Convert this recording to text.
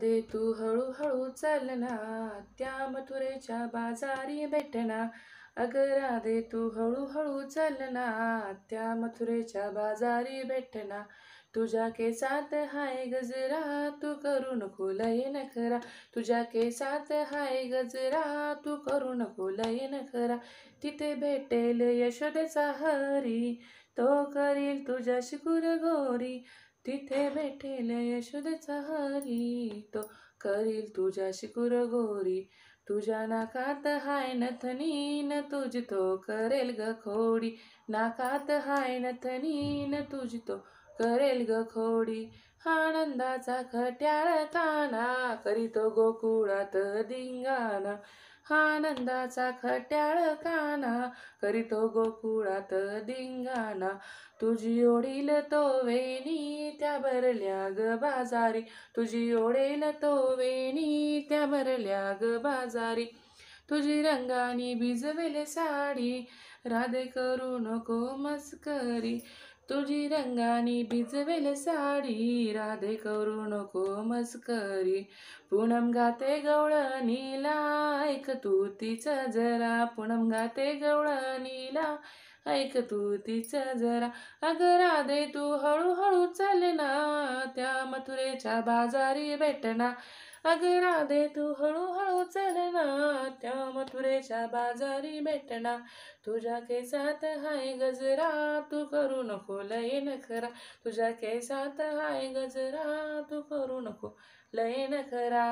दे तू हळूहळू चालना त्या मथुरेच्या बाजारी भेटना अगरा दे तू हळूहळू चालना त्या मथुरेच्या बाजारी भेटना तुझ्या केसात हाय गजरा तू करू नको लय नखरा तुझ्या केसात हाय गजरा तू करू नको लय नखरा तिथे भेटेल यशोदेचा हरी तो करील तुझ्या शिकुर गोरी तिथे भेटेल यशोदेचा हरी तो करील तुझ्या शिकुर गोरी तुझ्या नाकात हाय नथनी न तुझ तो करेल ग खोडी नाकात हाय नथनी न तुझ तो करेल ग खोडी आनंदाचा खट्याळ ताना तो गोकुळात दिंगाना आनंदाचा खट्याळ काना तो गोकुळात दिंगाना तुझी ओढील तो वेणी त्या भरल्या ग बाजारी तुझी ओढेल तो वेणी त्या भरल्या ग बाजारी तुझी रंगानी भिजवेल साडी राधे करू नको मस्करी तुझी रंगानी भिजवेल साडी राधे करू नको मस्करी पूनम गाते गवळणीला ऐक तू तिचं जरा पूनम गाते गवळणीला ऐक तू तिचा जरा अगं राधे तू हळूहळू चल ना त्या मथुरेच्या बाजारी भेटना अगं राधे तू हळूहळू चल ना त्या मथुरेच्या बाजारी भेटना तुझ्या केसात हाय गजरा तू करू नको लय नखरा तुझ्या केसात हाय गजरा तू करू नको लय नखरा